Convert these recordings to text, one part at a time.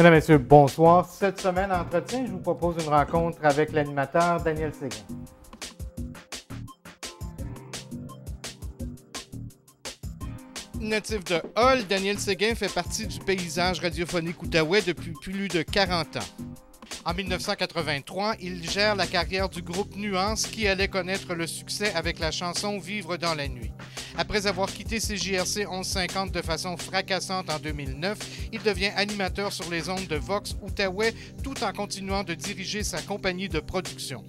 Mesdames, Messieurs, bonsoir. Cette semaine, entretien, je vous propose une rencontre avec l'animateur Daniel Séguin. Natif de Hall, Daniel Seguin fait partie du paysage radiophonique outaouais depuis plus de 40 ans. En 1983, il gère la carrière du groupe Nuance qui allait connaître le succès avec la chanson Vivre dans la nuit. Après avoir quitté CJRC 1150 de façon fracassante en 2009, il devient animateur sur les ondes de Vox Outaouais tout en continuant de diriger sa compagnie de production.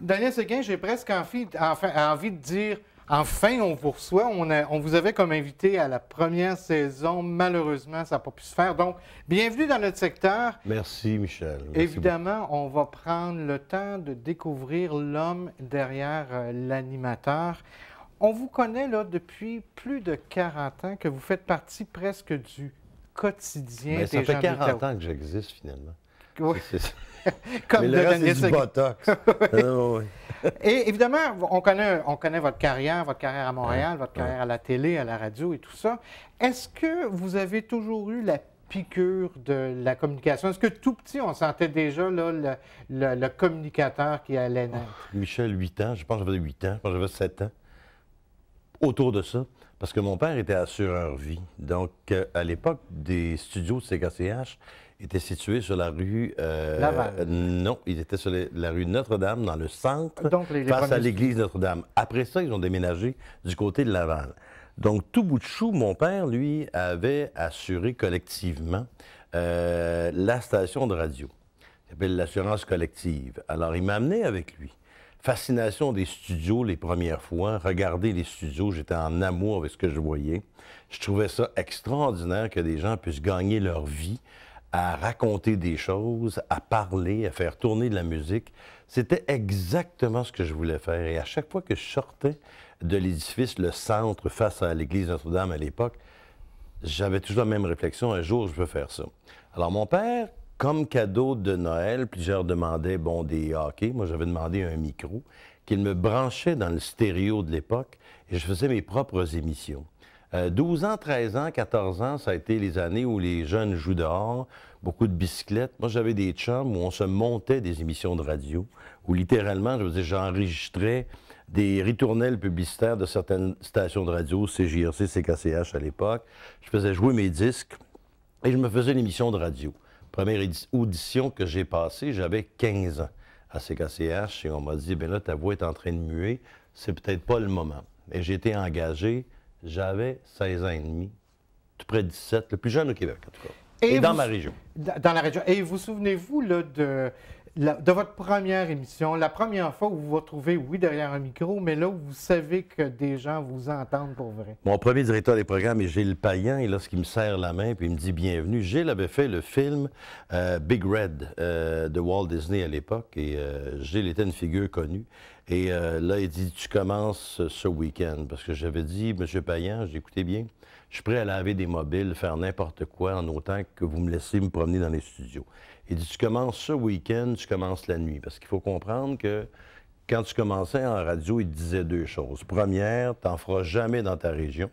Daniel Seguin, j'ai presque envie, envie de dire Enfin, on vous reçoit. On, vous avait comme invité à la première saison. Malheureusement, ça n'a pas pu se faire. Donc, bienvenue dans notre secteur. Merci, Michel. Évidemment, on va prendre le temps de découvrir l'homme derrière euh, l'animateur. On vous connaît là, depuis plus de 40 ans, que vous faites partie presque du quotidien des gens Ça fait 40 ans que j'existe, finalement. Oui. Comme le Botox. Ah, et évidemment, on connaît, on connaît votre carrière, votre carrière à Montréal, votre carrière à la télé, à la radio et tout ça. Est-ce que vous avez toujours eu la piqûre de la communication? Est-ce que tout petit, on sentait déjà le, communicateur qui allait naître? Oh, Michel, 8 ans, je pense que j'avais 8 ans, je pense que j'avais 7 ans. Autour de ça. Parce que mon père était assureur vie. Donc, euh, à l'époque, des studios de CKCH étaient situés sur la rue. Euh, Laval. non, ils étaient sur la rue Notre-Dame, dans le centre, face à l'église Notre-Dame. Après ça, ils ont déménagé du côté de Laval. Donc, tout bout de chou, mon père, lui, avait assuré collectivement euh, la station de radio. qui s'appelle l'assurance collective. Alors, il m'a amené avec lui fascination des studios les premières fois. Regarder les studios, j'étais en amour avec ce que je voyais. Je trouvais ça extraordinaire que des gens puissent gagner leur vie à raconter des choses, à parler, à faire tourner de la musique. C'était exactement ce que je voulais faire. Et à chaque fois que je sortais de l'édifice, le centre, face à l'église Notre-Dame à l'époque, j'avais toujours la même réflexion, un jour je veux faire ça. Alors mon père, comme cadeau de Noël, plusieurs demandaient, bon, des hockey. Moi, j'avais demandé un micro qu'il me branchait dans le stéréo de l'époque et je faisais mes propres émissions. 12 euh, ans, 13 ans, 14 ans, ça a été les années où les jeunes jouent dehors, beaucoup de bicyclettes. Moi, j'avais des chums où on se montait des émissions de radio, où littéralement, je faisais j'enregistrais des ritournelles publicitaires de certaines stations de radio, CJRC, CKCH à l'époque. Je faisais jouer mes disques et je me faisais l'émission de radio. Première audition que j'ai passée, j'avais 15 ans à CKCH et on m'a dit, ben là, ta voix est en train de muer, c'est peut-être pas le moment. Et j'ai été engagé, j'avais 16 ans et demi, tout près de 17, le plus jeune au Québec en tout cas. Et, dans ma région. Dans la région. Et vous souvenez-vous de de votre première émission, la première fois où vous vous retrouvez, oui, derrière un micro, mais là où vous savez que des gens vous entendent pour vrai? Mon premier directeur des programmes est Gilles Payan, et lorsqu'il me serre la main puis il me dit bienvenue, Gilles avait fait le film euh, Big Red euh, de Walt Disney à l'époque, et euh, Gilles était une figure connue. Et là, il dit Tu commences ce week-end, parce que j'avais dit, Monsieur Payan, j'écoutais bien, je suis prêt à laver des mobiles, faire n'importe quoi en autant que vous me laissez me promener dans les studios. Il dit, tu commences ce week-end, tu commences la nuit. Parce qu'il faut comprendre que quand tu commençais en radio, il te disait deux choses. Première, t'en feras jamais dans ta région.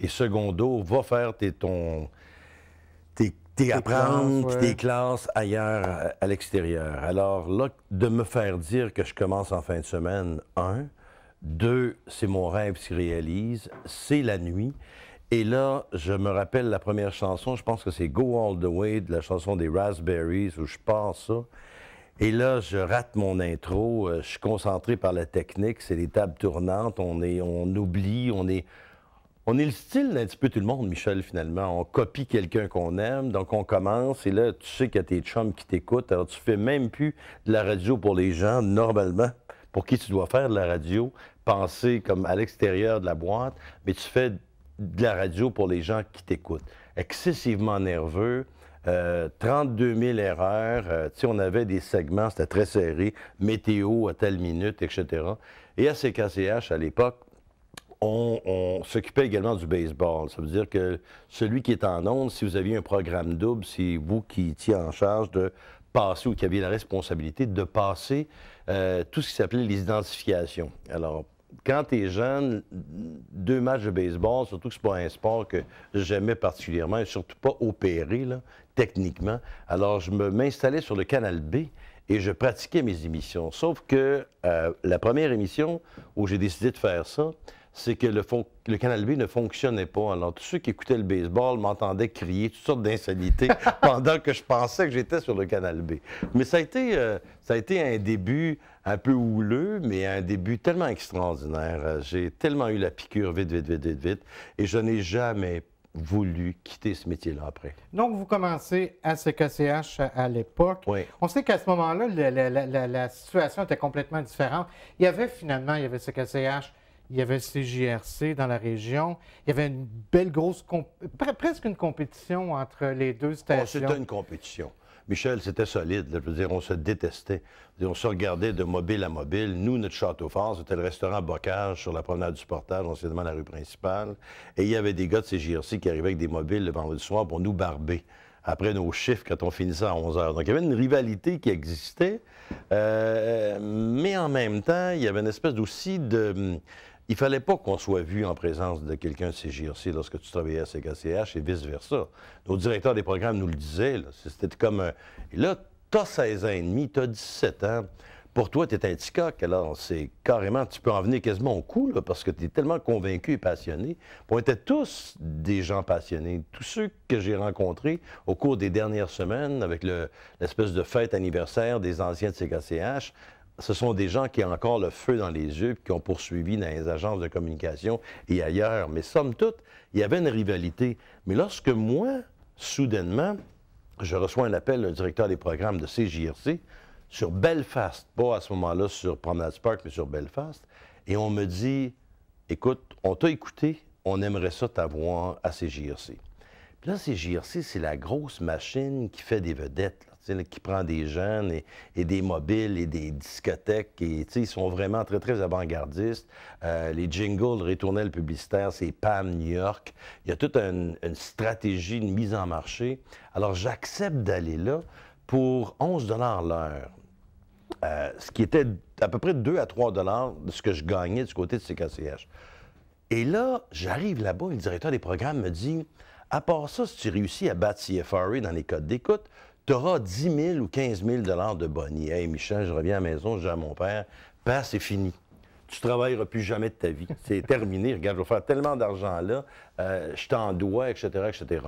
Et secondo, va faire tes, ton, tes, classes, tes classes ailleurs, à, à l'extérieur. Alors là, de me faire dire que je commence en fin de semaine, un. Deux, c'est mon rêve qui se réalise. C'est la nuit. Et là, je me rappelle la première chanson, je pense que c'est Go All the Way, de la chanson des Raspberries, où je pense ça. Et là, je rate mon intro, euh, je suis concentré par la technique, c'est les tables tournantes, on, est, on oublie, on est, on est le style d'un petit peu tout le monde, Michel, finalement. On copie quelqu'un qu'on aime, donc on commence, et là, tu sais qu'il y a tes chums qui t'écoutent, alors tu fais même plus de la radio pour les gens, normalement, pour qui tu dois faire de la radio, penser comme à l'extérieur de la boîte, mais tu fais de la radio pour les gens qui t'écoutent. Excessivement nerveux. 32 euh, 000 erreurs. Euh, on avait des segments, c'était très serré. Météo à telle minute, etc. Et à CKCH, à l'époque, on, s'occupait également du baseball. Ça veut dire que celui qui est en onde, si vous aviez un programme double, c'est vous qui étiez en charge de passer ou qui aviez la responsabilité de passer euh, tout ce qui s'appelait les identifications. Alors, quand tu es jeune, deux matchs de baseball, surtout que c'est pas un sport que j'aimais particulièrement, et surtout pas opéré, là, techniquement. Alors, je m'installais sur le canal B et je pratiquais mes émissions. Sauf que euh, la première émission où j'ai décidé de faire ça, c'est que le, le, Canal B ne fonctionnait pas. Alors, tous ceux qui écoutaient le baseball m'entendaient crier toutes sortes d'insanités pendant que je pensais que j'étais sur le Canal B. Mais ça a été, euh, ça a été un début un peu houleux, mais un début tellement extraordinaire. Euh, j'ai tellement eu la piqûre vite, vite, vite, vite, vite, et je n'ai jamais voulu quitter ce métier-là après. Donc, vous commencez à CKCH à l'époque. Oui. On sait qu'à ce moment-là, la, situation était complètement différente. Il y avait finalement, il y avait CKCH, il y avait CJRC dans la région. Il y avait une belle grosse, presque une compétition entre les deux oh, stations. C'était une compétition. Michel, c'était solide. je veux dire, on se détestait. on se regardait de mobile à mobile. Nous, notre château fort, c'était le restaurant Bocage sur la promenade du Portage, anciennement la rue principale. Et il y avait des gars de CJRC qui arrivaient avec des mobiles le vendredi soir pour nous barber après nos chiffres quand on finissait à 11 heures. Donc, il y avait une rivalité qui existait, euh, mais en même temps, il y avait une espèce d'aussi de hum, il ne fallait pas qu'on soit vu en présence de quelqu'un de lorsque tu travaillais à CKCH et vice-versa. Nos directeurs des programmes nous le disaient. C'était comme un... Et là, as 16 ans et demi, as 17 ans. Pour toi, tu es un petit alors c'est carrément... Tu peux en venir quasiment au cou, parce que tu es tellement convaincu et passionné. On était tous des gens passionnés. Tous ceux que j'ai rencontrés au cours des dernières semaines, avec l'espèce de fête anniversaire des anciens de CKCH, ce sont des gens qui ont encore le feu dans les yeux, qui ont poursuivi dans les agences de communication et ailleurs. Mais somme toute, il y avait une rivalité. Mais lorsque moi, soudainement, je reçois un appel d'un directeur des programmes de CJRC sur Belfast, pas à ce moment-là sur Promenade Park, mais sur Belfast, et on me dit, écoute, on t'a écouté, on aimerait ça t'avoir à CJRC. là, CJRC, c'est la grosse machine qui fait des vedettes qui prend des jeunes et, des mobiles et des discothèques. ils sont vraiment très, très avant-gardistes. Euh, les jingles, retournel publicitaire, c'est PAM New York. Il y a toute une, stratégie, une mise en marché. Alors, j'accepte d'aller là pour 11 l'heure. Euh, ce qui était à peu près 2 à 3 de ce que je gagnais du côté de CKCH. Et là, j'arrive là-bas et le directeur des programmes me dit à part ça, si tu réussis à battre CFRA dans les codes d'écoute, tu auras 10 000 ou 15 000 de bonnie. Hey, Michel, je reviens à la maison, je dis à mon père, père, c'est fini. Tu travailleras plus jamais de ta vie. C'est terminé. Regarde, je vais faire tellement d'argent là, euh, je t'en dois, etc., etc.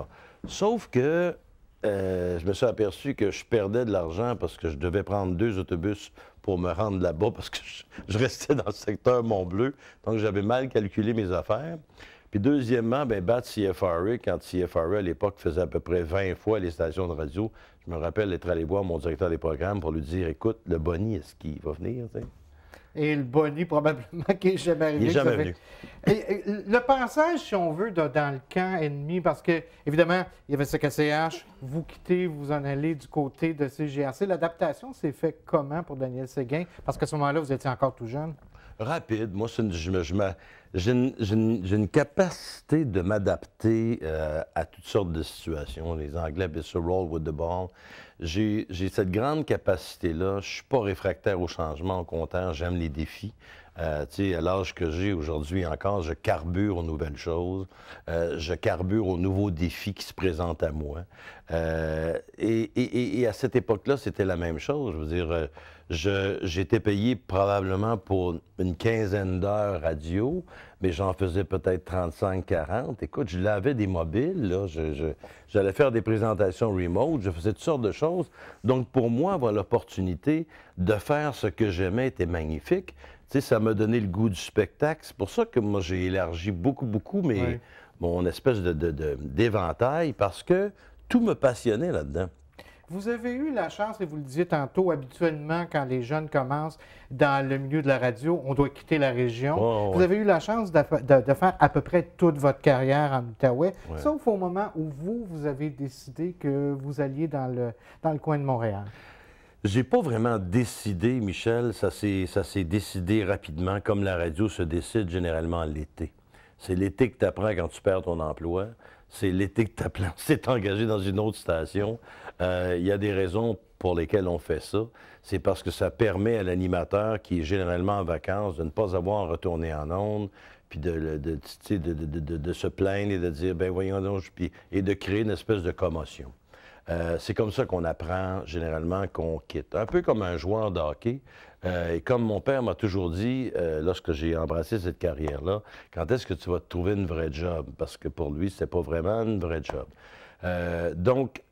Sauf que euh, je me suis aperçu que je perdais de l'argent parce que je devais prendre deux autobus pour me rendre là-bas parce que je, restais dans le secteur Mont-Bleu. Donc, j'avais mal calculé mes affaires. Puis deuxièmement, ben battre CFRE quand CFRE à l'époque, faisait à peu près 20 fois les stations de radio, je me rappelle d'être allé voir mon directeur des programmes pour lui dire Écoute, le Bonnie, est-ce qu'il va venir Et le Bonnie, probablement, qui n'est jamais arrivé. Il n'est jamais venu. le passage, si on veut, dans le camp ennemi, parce que, évidemment, il y avait ce CKCH, vous quittez, vous en allez du côté de CGRC. L'adaptation s'est faite comment pour Daniel Séguin? Parce qu'à ce moment-là, vous étiez encore tout jeune. Rapide. Moi, j'ai une, capacité de m'adapter euh, à toutes sortes de situations. Les Anglais bien sûr, roll with the ball. J'ai cette grande capacité-là. Je suis pas réfractaire au changement, au contraire, j'aime les défis. Euh, à l'âge que j'ai aujourd'hui encore, je carbure aux nouvelles choses, euh, je carbure aux nouveaux défis qui se présentent à moi. Euh, et, à cette époque-là, c'était la même chose. Je veux dire, j'étais payé probablement pour une quinzaine d'heures radio, mais j'en faisais peut-être 35-40. Écoute, je lavais des mobiles, là, j'allais faire des présentations remote, je faisais toutes sortes de choses. Donc, pour moi, avoir l'opportunité de faire ce que j'aimais était magnifique ça m'a donné le goût du spectacle. C'est pour ça que moi, j'ai élargi beaucoup, beaucoup mon espèce de, d'éventail parce que tout me passionnait là-dedans. Vous avez eu la chance, et vous le disiez tantôt, habituellement, quand les jeunes commencent dans le milieu de la radio, on doit quitter la région. vous avez eu la chance de, faire à peu près toute votre carrière en Outaouais, sauf au moment où vous, vous avez décidé que vous alliez dans le, dans le coin de Montréal. J'ai pas vraiment décidé, Michel. Ça s'est décidé rapidement, comme la radio se décide généralement l'été. C'est l'été que tu apprends quand tu perds ton emploi. C'est l'été que tu c'est engagé dans une autre station. Euh, il y a des raisons pour lesquelles on fait ça. C'est parce que ça permet à l'animateur qui est généralement en vacances de ne pas avoir retourné en ondes, puis de, se plaindre et de dire, ben voyons donc, et de créer une espèce de commotion. Euh, c'est comme ça qu'on apprend généralement qu'on quitte. Un peu comme un joueur de hockey. Euh, et comme mon père m'a toujours dit, euh, lorsque j'ai embrassé cette carrière-là, quand est-ce que tu vas trouver une vraie job? Parce que pour lui, c'est pas vraiment une vraie job. donc,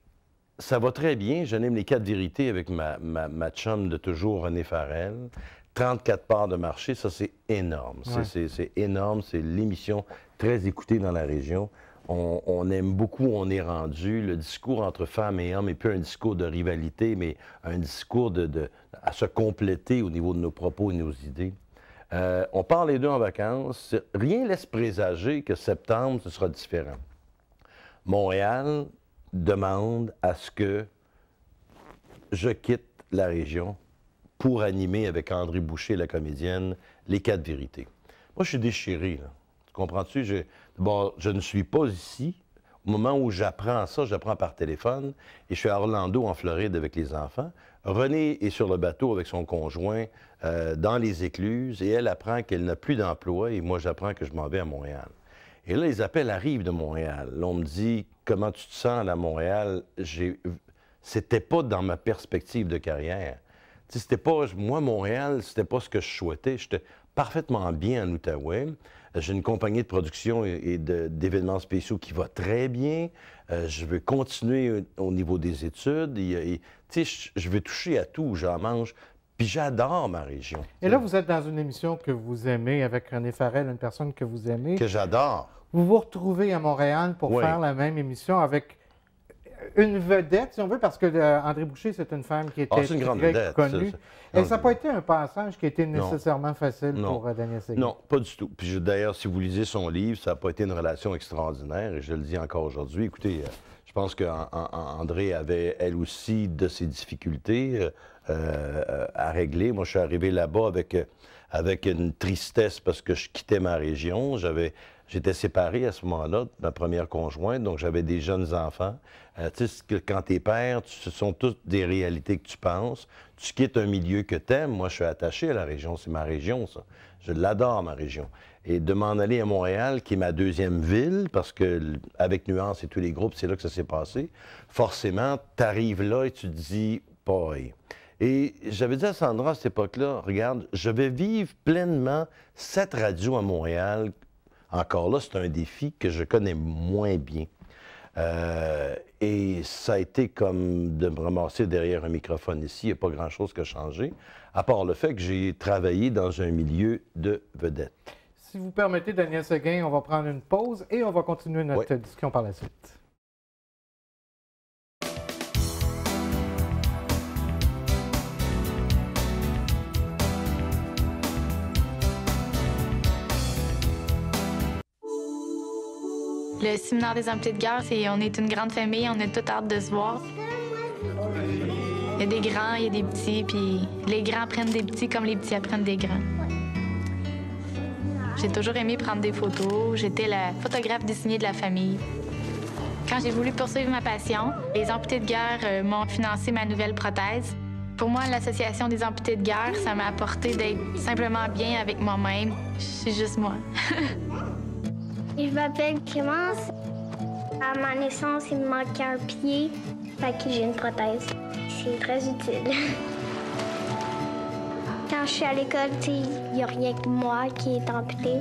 ça va très bien. Je n'aime les quatre vérités avec ma, ma, chum de toujours, René Farrell. 34 parts de marché, ça, c'est énorme. C'est énorme. C'est l'émission très écoutée dans la région on, aime beaucoup on est rendu. Le discours entre femmes et hommes n'est plus un discours de rivalité, mais un discours de, à se compléter au niveau de nos propos et nos idées. Euh, on part les deux en vacances. Rien laisse présager que septembre, ce sera différent. Montréal demande à ce que je quitte la région pour animer avec André Boucher, la comédienne, les quatre vérités. Moi, je suis déchiré. Tu comprends-tu? Bon, je ne suis pas ici. Au moment où j'apprends ça, j'apprends par téléphone et je suis à Orlando, en Floride, avec les enfants. Renée est sur le bateau avec son conjoint euh, dans les écluses et elle apprend qu'elle n'a plus d'emploi et moi j'apprends que je m'en vais à Montréal. Et là, les appels arrivent de Montréal. Là, on me dit comment tu te sens à Montréal. C'était pas dans ma perspective de carrière. C'était pas moi Montréal, c'était pas ce que je souhaitais parfaitement bien en Outaouais. Euh, j'ai une compagnie de production et d'événements spéciaux qui va très bien. Euh, je veux continuer euh, au niveau des études. Et, sais, je, veux toucher à tout, j'en mange. Puis j'adore ma région. Et là, vous êtes dans une émission que vous aimez avec René Farrell, une personne que vous aimez. Que j'adore. Vous vous retrouvez à Montréal pour faire la même émission avec une vedette, si on veut, parce que euh, André Boucher, c'est une femme qui ah, était une grande très connue. Et ça n'a pas été un passage qui était nécessairement facile pour euh, Daniel Seguin. Non, pas du tout. Puis d'ailleurs, si vous lisez son livre, ça n'a pas été une relation extraordinaire, et je le dis encore aujourd'hui. Écoutez, euh, je pense qu'André avait, elle aussi, de ses difficultés à régler. Moi, je suis arrivé là-bas avec avec une tristesse parce que je quittais ma région. j'étais séparé à ce moment-là de ma première conjointe, donc j'avais des jeunes enfants. Euh, tu sais, quand t'es père, ce sont toutes des réalités que tu penses. Tu quittes un milieu que t'aimes. Moi, je suis attaché à la région. C'est ma région, ça. Je l'adore, ma région. Et de m'en aller à Montréal, qui est ma deuxième ville, parce que avec Nuance et tous les groupes, c'est là que ça s'est passé. Forcément, t'arrives là et tu te dis, boy, et j'avais dit à Sandra à cette époque-là, regarde, je vais vivre pleinement cette radio à Montréal. Encore là, c'est un défi que je connais moins bien. Euh, et ça a été comme de me ramasser derrière un microphone ici. Il n'y a pas grand-chose qui a changé, à part le fait que j'ai travaillé dans un milieu de vedettes. Si vous permettez, Daniel Seguin, on va prendre une pause et on va continuer notre discussion par la suite. le séminaire des amputés de guerre, c'est on est une grande famille, on a toute hâte de se voir. Il y a des grands, il y a des petits, puis les grands prennent des petits comme les petits apprennent des grands. J'ai toujours aimé prendre des photos. J'étais la photographe dessinée de la famille. Quand j'ai voulu poursuivre ma passion, les amputés de guerre euh, m'ont financé ma nouvelle prothèse. Pour moi, l'association des amputés de guerre, ça m'a apporté d'être simplement bien avec moi-même. Je suis juste moi. Je m'appelle Clémence. À ma naissance, il me manquait un pied, fait que j'ai une prothèse. C'est très utile. Quand je suis à l'école, il n'y a rien que moi qui est amputé.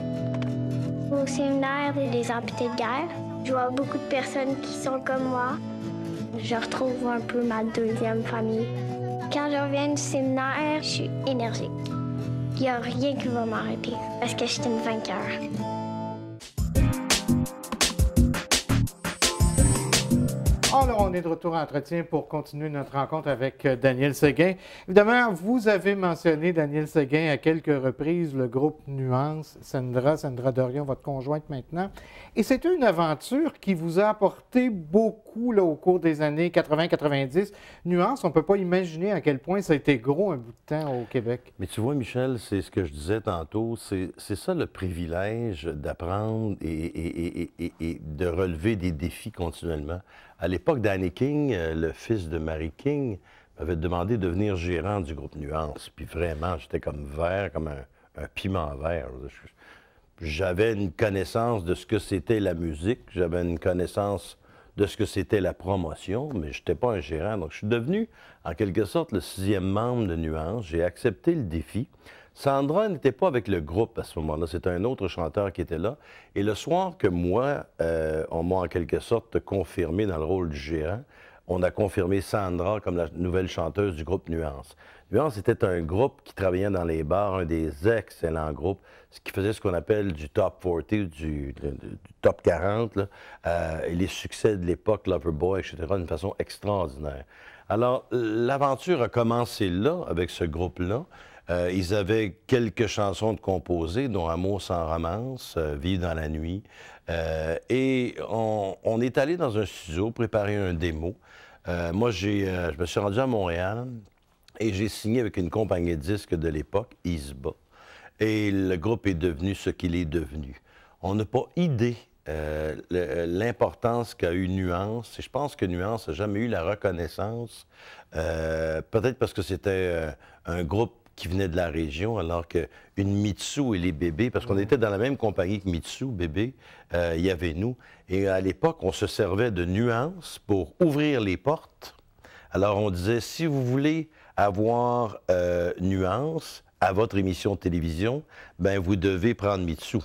Au séminaire il des amputés de guerre, je vois beaucoup de personnes qui sont comme moi. Je retrouve un peu ma deuxième famille. Quand je reviens du séminaire, je suis énergique. Il n'y a rien qui va m'arrêter parce que je suis une vainqueur. Alors, on est de retour à entretien pour continuer notre rencontre avec euh, Daniel Seguin. Évidemment, vous avez mentionné, Daniel Seguin, à quelques reprises, le groupe Nuance, Sandra, Sandra Dorion, votre conjointe maintenant. Et c'est une aventure qui vous a apporté beaucoup là, au cours des années 80-90. Nuance, on ne peut pas imaginer à quel point ça a été gros un bout de temps au Québec. Mais tu vois, Michel, c'est ce que je disais tantôt, c'est ça le privilège d'apprendre et, et, et de relever des défis continuellement. À l'époque, l'époque Danny King, euh, le fils de Mary King, m'avait demandé de devenir gérant du groupe Nuance. Puis vraiment, j'étais comme vert, comme un, un piment vert. J'avais une connaissance de ce que c'était la musique, j'avais une connaissance de ce que c'était la promotion, mais je n'étais pas un gérant. Donc, je suis devenu, en quelque sorte, le sixième membre de Nuance. J'ai accepté le défi. Sandra n'était pas avec le groupe à ce moment-là, c'était un autre chanteur qui était là. Et le soir que moi, euh, on m'a en quelque sorte confirmé dans le rôle du gérant, on a confirmé Sandra comme la nouvelle chanteuse du groupe Nuance. Nuance était un groupe qui travaillait dans les bars, un des excellents groupes, ce qui faisait ce qu'on appelle du top 40, du, top 40, euh, et les succès de l'époque, Loverboy, etc., d'une façon extraordinaire. Alors, l'aventure a commencé là, avec ce groupe-là. Euh, ils avaient quelques chansons de composer, dont Amour sans romance, euh, dans la nuit. Euh, et on, est allé dans un studio préparer un démo. Euh, moi, j'ai, je me suis rendu à Montréal et j'ai signé avec une compagnie de disques de l'époque, Isba. Et le groupe est devenu ce qu'il est devenu. On n'a pas idée l'importance qu'a eu Nuance. Et je pense que Nuance n'a jamais eu la reconnaissance, peut-être parce que c'était un groupe qui venaient de la région, alors qu'une Mitsu et les bébés, parce qu'on mm. était dans la même compagnie que Mitsu, bébé, euh, il y avait nous. Et à l'époque, on se servait de nuances pour ouvrir les portes. Alors on disait, si vous voulez avoir euh, nuance à votre émission de télévision, ben vous devez prendre Mitsu.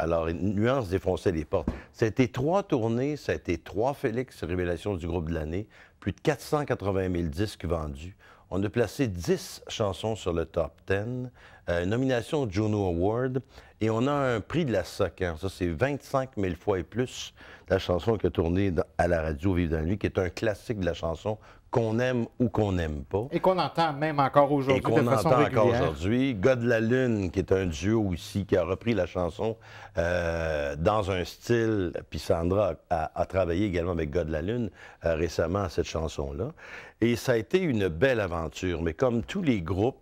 Alors, une nuance défonçait les portes. Ça a été trois tournées, ça a été trois Félix Révélations du groupe de l'année, plus de 480 000 disques vendus. On a placé 10 chansons sur le top 10, euh, nomination Juno Award, et on a un prix de la SOC. Hein. Ça, c'est 25 000 fois et plus la chanson qui a tourné à la radio Vive dans la nuit, qui est un classique de la chanson qu'on aime ou qu'on n'aime pas. Et qu'on entend même encore aujourd'hui. Et qu'on entend encore aujourd'hui. God la Lune, qui est un duo aussi, qui a repris la chanson euh, dans un style. Puis Sandra a, travaillé également avec God de la Lune euh, récemment à cette chanson-là. Et ça a été une belle aventure. Mais comme tous les groupes,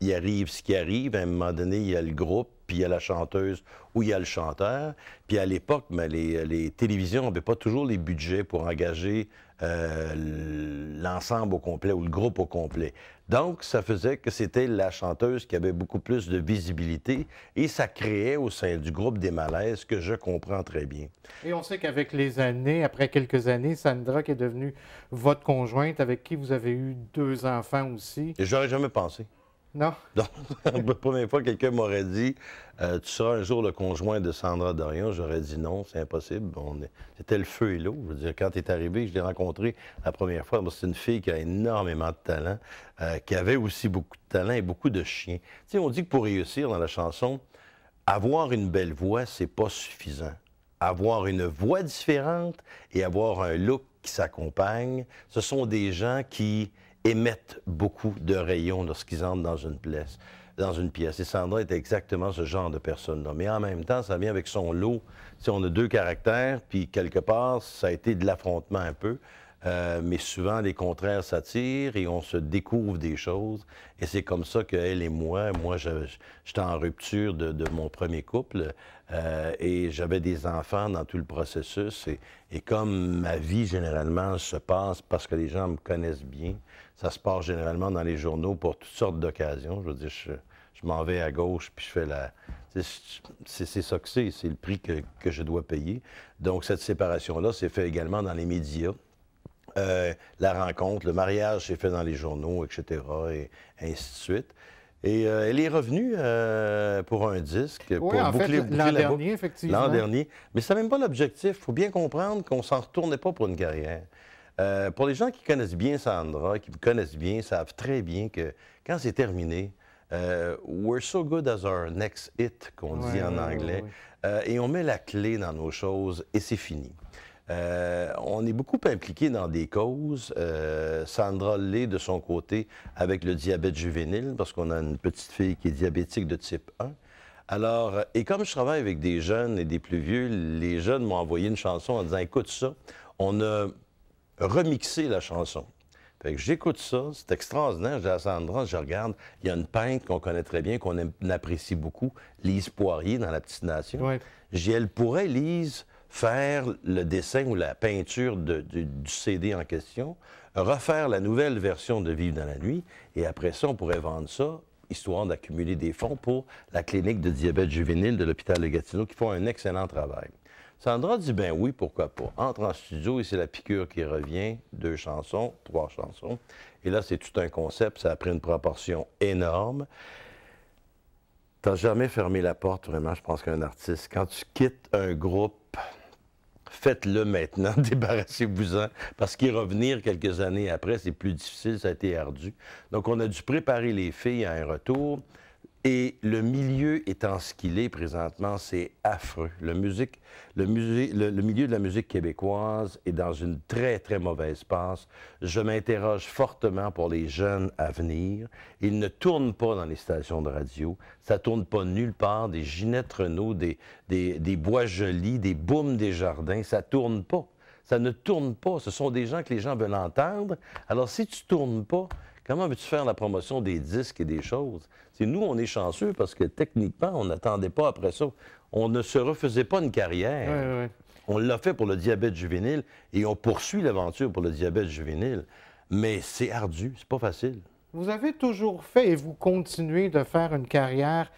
il arrive ce qui arrive. À un moment donné, il y a le groupe puis il y a la chanteuse ou il y a le chanteur. Puis à l'époque, mais ben, les, télévisions n'avaient pas toujours les budgets pour engager euh, l'ensemble au complet ou le groupe au complet. Donc, ça faisait que c'était la chanteuse qui avait beaucoup plus de visibilité et ça créait au sein du groupe des malaises que je comprends très bien. Et on sait qu'avec les années, après quelques années, Sandra qui est devenue votre conjointe, avec qui vous avez eu deux enfants aussi. J'aurais jamais pensé. Non. Donc, la première fois, quelqu'un m'aurait dit euh, Tu seras un jour le conjoint de Sandra Dorian. J'aurais dit non, c'est impossible. Est... C'était le feu et l'eau. Je quand tu es arrivé, je l'ai rencontré la première fois. C'est une fille qui a énormément de talent, euh, qui avait aussi beaucoup de talent et beaucoup de chiens. Tu on dit que pour réussir dans la chanson, avoir une belle voix, c'est pas suffisant. Avoir une voix différente et avoir un look qui s'accompagne, ce sont des gens qui émettent beaucoup de rayons lorsqu'ils entrent dans une pièce. Dans une pièce. Et Sandra est exactement ce genre de personne-là. Mais en même temps, ça vient avec son lot. Si on a deux caractères, puis quelque part, ça a été de l'affrontement un peu. Euh, mais souvent, les contraires s'attirent et on se découvre des choses. Et c'est comme ça qu'elle et moi, moi, j'étais en rupture de, mon premier couple euh, et j'avais des enfants dans tout le processus. Et, et, comme ma vie, généralement, se passe parce que les gens me connaissent bien, ça se passe généralement dans les journaux pour toutes sortes d'occasions. Je veux dire, je, m'en vais à gauche, puis je fais la... C'est ça que c'est, c'est le prix que, je dois payer. Donc, cette séparation-là s'est faite également dans les médias. Euh, la rencontre, le mariage s'est fait dans les journaux, etc., et ainsi de suite. Et euh, elle est revenue euh, pour un disque, pour boucler, l'an dernier, effectivement. L'an dernier. Mais ça même pas l'objectif. Il faut bien comprendre qu'on ne s'en retournait pas pour une carrière. Euh, pour les gens qui connaissent bien Sandra, qui connaissent bien, savent très bien que quand c'est terminé, euh, we're so good as our next hit, qu'on dit en anglais. Euh, et on met la clé dans nos choses et c'est fini. on est beaucoup impliqué dans des causes. Sandra l'est de son côté avec le diabète juvénile, parce qu'on a une petite fille qui est diabétique de type 1. Alors, et comme je travaille avec des jeunes et des plus vieux, les jeunes m'ont envoyé une chanson en disant Écoute ça, on a remixer la chanson. j'écoute ça, c'est extraordinaire. J'ai la Sandra, je regarde. Il y a une peintre qu'on connaît très bien, qu'on apprécie beaucoup, Lise Poirier, dans La Petite Nation. elle pourrait, Lise, faire le dessin ou la peinture du CD en question, refaire la nouvelle version de Vive dans la nuit, et après ça, on pourrait vendre ça histoire d'accumuler des fonds pour la clinique de diabète juvénile de l'hôpital de Gatineau qui font un excellent travail. Sandra dit ben oui, pourquoi pas. Entre en studio et c'est la piqûre qui revient, deux chansons, trois chansons. Et là, c'est tout un concept, ça a pris une proportion énorme. T'as jamais fermé la porte, vraiment, je pense qu'un artiste, quand tu quittes un groupe, faites-le maintenant, débarrassez-vous-en, parce qu'y revenir quelques années après, c'est plus difficile, ça a été ardu. Donc, on a dû préparer les filles à un retour. Et le milieu étant ce qu'il est présentement, c'est affreux. Le, milieu de la musique québécoise est dans une très, très mauvaise passe. Je m'interroge fortement pour les jeunes à venir. Ils ne tournent pas dans les stations de radio. Ça tourne pas nulle part. Des Ginette Renault, des, Bois Jolis, des Boums des Jardins, ça tourne pas. Ça ne tourne pas. Ce sont des gens que les gens veulent entendre. Alors, si tu tournes pas, Comment veux-tu faire la promotion des disques et des choses? nous, on est chanceux parce que techniquement, on n'attendait pas après ça. On ne se refaisait pas une carrière. On l'a fait pour le diabète juvénile et on poursuit l'aventure pour le diabète juvénile. Mais c'est ardu, c'est pas facile. Vous avez toujours fait et vous continuez de faire une carrière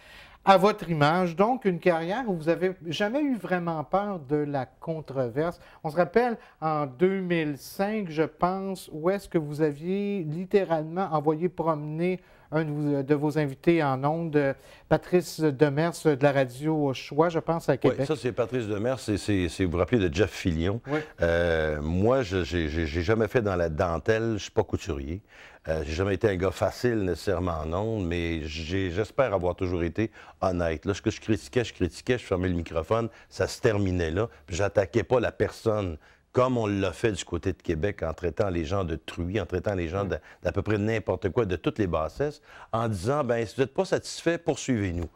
à votre image, donc une carrière où vous n'avez jamais eu vraiment peur de la controverse. On se rappelle en 2005, je pense, où est-ce que vous aviez littéralement envoyé promener un de vos invités en ondes, euh, Patrice Demers de la radio Choix, je pense, à Québec. Oui, ça, c'est Patrice Demers, c'est, vous vous rappelez de Jeff Fillion. Euh, moi, je n'ai jamais fait dans la dentelle, je suis pas couturier. Euh, j'ai jamais été un gars facile nécessairement en ondes, mais j'espère avoir toujours été honnête. Lorsque je critiquais, je critiquais, je fermais le microphone, ça se terminait là, j'attaquais pas la personne comme on l'a fait du côté de Québec en traitant les gens de truies, en traitant les gens mm. d'à peu près n'importe quoi, de toutes les bassesses, en disant, ben si vous n'êtes pas satisfait, poursuivez-nous.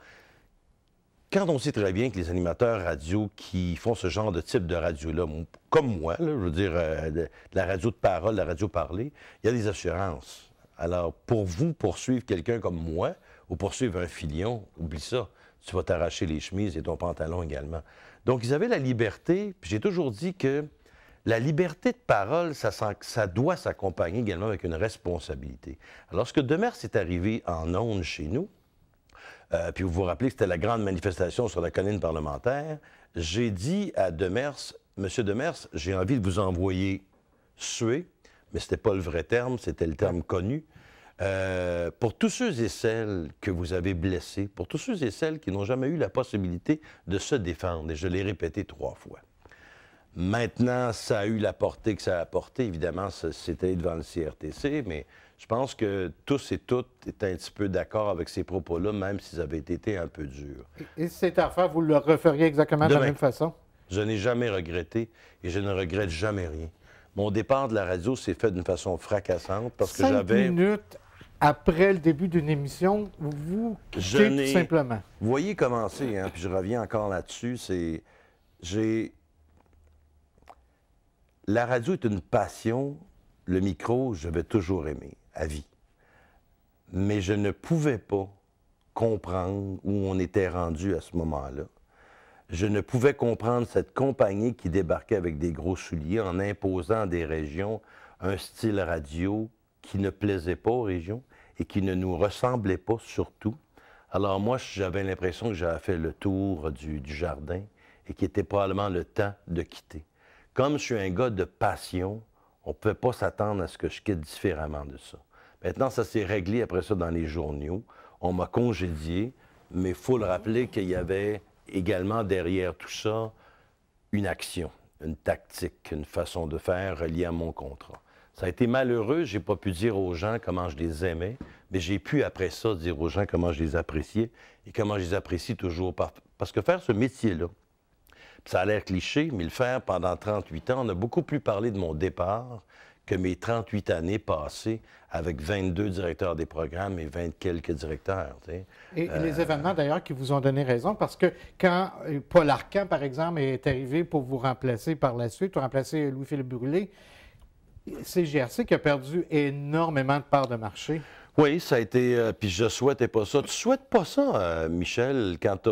Quand on sait très bien que les animateurs radio qui font ce genre de type de radio-là, comme moi, je veux dire, euh, la radio de parole, la radio parlée, il y a des assurances. Alors, pour vous, poursuivre quelqu'un comme moi ou poursuivre un filion, oublie ça. Tu vas t'arracher les chemises et ton pantalon également. Donc, ils avaient la liberté. Puis j'ai toujours dit que la liberté de parole, ça, doit s'accompagner également avec une responsabilité. Lorsque Demers est arrivé en onde chez nous, euh, puis vous vous rappelez que c'était la grande manifestation sur la colline parlementaire, j'ai dit à Demers, Monsieur Demers, j'ai envie de vous envoyer suer, mais ce n'était pas le vrai terme, c'était le terme connu. Euh, pour tous ceux et celles que vous avez blessés, pour tous ceux et celles qui n'ont jamais eu la possibilité de se défendre, et je l'ai répété trois fois, Maintenant, ça a eu la portée que ça a apporté. Évidemment, c'était devant le CRTC, mais je pense que tous et toutes étaient un petit peu d'accord avec ces propos-là, même s'ils avaient été un peu durs. Et cette affaire, vous le referiez exactement de la même façon? Je n'ai jamais regretté et je ne regrette jamais rien. Mon départ de la radio s'est fait d'une façon fracassante parce que j'avais... minutes après le début d'une émission, vous quittez tout simplement. Vous voyez commencer, hein, puis je reviens encore là-dessus, c'est... J'ai la radio est une passion. Le micro, je vais toujours aimé à vie. Mais je ne pouvais pas comprendre où on était rendu à ce moment-là. Je ne pouvais comprendre cette compagnie qui débarquait avec des gros souliers en imposant à des régions un style radio qui ne plaisait pas aux régions et qui ne nous ressemblait pas surtout. Alors moi, j'avais l'impression que j'avais fait le tour du jardin et qu'il était probablement le temps de quitter comme je suis un gars de passion, on ne pouvait pas s'attendre à ce que je quitte différemment de ça. Maintenant, ça s'est réglé après ça dans les journaux. On m'a congédié, mais il faut le rappeler qu'il y avait également derrière tout ça une action, une tactique, une façon de faire reliée à mon contrat. Ça a été malheureux, j'ai pas pu dire aux gens comment je les aimais, mais j'ai pu après ça dire aux gens comment je les appréciais et comment je les apprécie toujours. Parce que faire ce métier-là, ça a l'air cliché, mais le faire pendant 38 ans, on a beaucoup plus parlé de mon départ que mes 38 années passées avec 22 directeurs des programmes et 20 quelques directeurs. et, les euh, événements, d'ailleurs, qui vous ont donné raison, parce que quand euh, Paul Arcan, par exemple, est arrivé pour vous remplacer par la suite, remplacer Louis-Philippe Brûlé, c'est GRC qui a perdu énormément de parts de marché. Oui, ça a été. Euh, puis je souhaitais pas ça. Tu souhaites pas ça, Michel, quand tu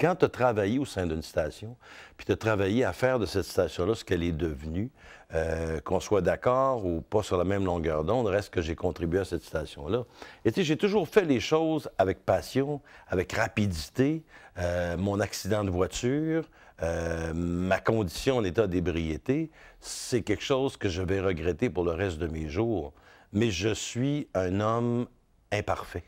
quand tu as travaillé au sein d'une station, puis tu as travaillé à faire de cette station-là ce qu'elle est devenue, euh, qu'on soit d'accord ou pas sur la même longueur d'onde, reste que j'ai contribué à cette station-là. Et tu sais, j'ai toujours fait les choses avec passion, avec rapidité. Euh, mon accident de voiture, euh, ma condition en état d'ébriété, c'est quelque chose que je vais regretter pour le reste de mes jours. Mais je suis un homme imparfait.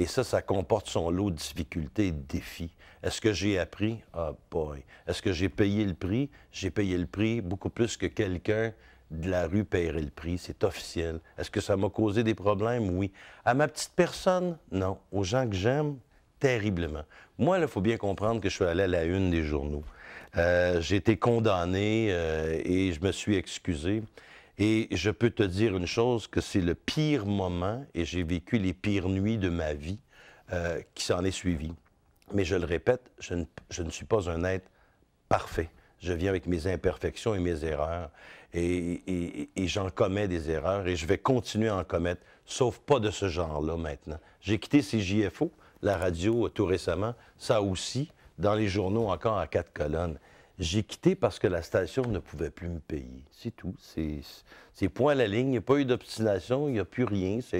Et ça, ça comporte son lot de difficultés et de défis. Est-ce que j'ai appris? Ah, boy. Est-ce que j'ai payé le prix? J'ai payé le prix beaucoup plus que quelqu'un de la rue paierait le prix. C'est officiel. Est-ce que ça m'a causé des problèmes? Oui. À ma petite personne? Non. Aux gens que j'aime? Terriblement. Moi, il faut bien comprendre que je suis allé à la une des journaux. Euh, j'ai été condamné euh, et je me suis excusé. Et je peux te dire une chose, que c'est le pire moment, et j'ai vécu les pires nuits de ma vie euh, qui s'en est suivi. Mais je le répète, je ne, suis pas un être parfait je viens avec mes imperfections et mes erreurs. Et, et j'en commets des erreurs et je vais continuer à en commettre, sauf pas de ce genre-là maintenant. J'ai quitté CJFO, la radio euh, tout récemment, ça aussi, dans les journaux encore à quatre colonnes. J'ai quitté parce que la station ne pouvait plus me payer. C'est tout. C'est point à la ligne. Il n'y a pas eu d'obstination, il n'y a plus rien. Ça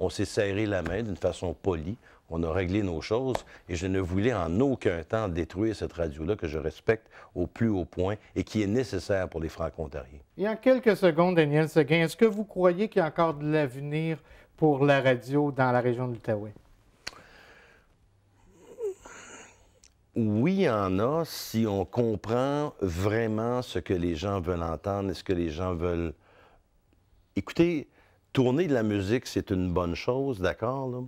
on s'est serré la main d'une façon polie. On a réglé nos choses et je ne voulais en aucun temps détruire cette radio-là que je respecte au plus haut point et qui est nécessaire pour les Franco-Ontariens. Et en quelques secondes, Daniel Seguin, est-ce que vous croyez qu'il y a encore de l'avenir pour la radio dans la région de l'Outaouais? Oui, il y en a si on comprend vraiment ce que les gens veulent entendre et ce que les gens veulent. Écoutez, tourner de la musique, c'est une bonne chose, d'accord,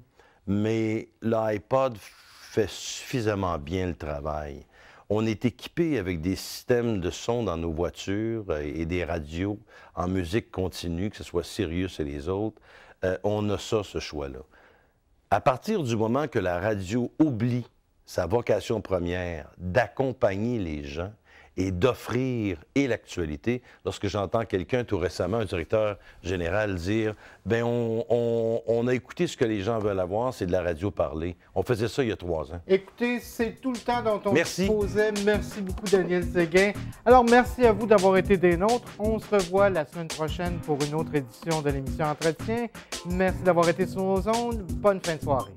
mais l'iPod fait suffisamment bien le travail. On est équipé avec des systèmes de son dans nos voitures euh, et des radios en musique continue, que ce soit Sirius et les autres. Euh, on a ça, ce choix-là. À partir du moment que la radio oublie sa vocation première d'accompagner les gens et d'offrir et l'actualité. Lorsque j'entends quelqu'un tout récemment, un directeur général, dire ben on, a écouté ce que les gens veulent avoir, c'est de la radio parlée. On faisait ça il y a trois ans. Écoutez, c'est tout le temps dont on merci. posait. Merci beaucoup, Daniel Séguin. Alors, merci à vous d'avoir été des nôtres. On se revoit la semaine prochaine pour une autre édition de l'émission Entretien. Merci d'avoir été sur nos ondes. Bonne fin de soirée.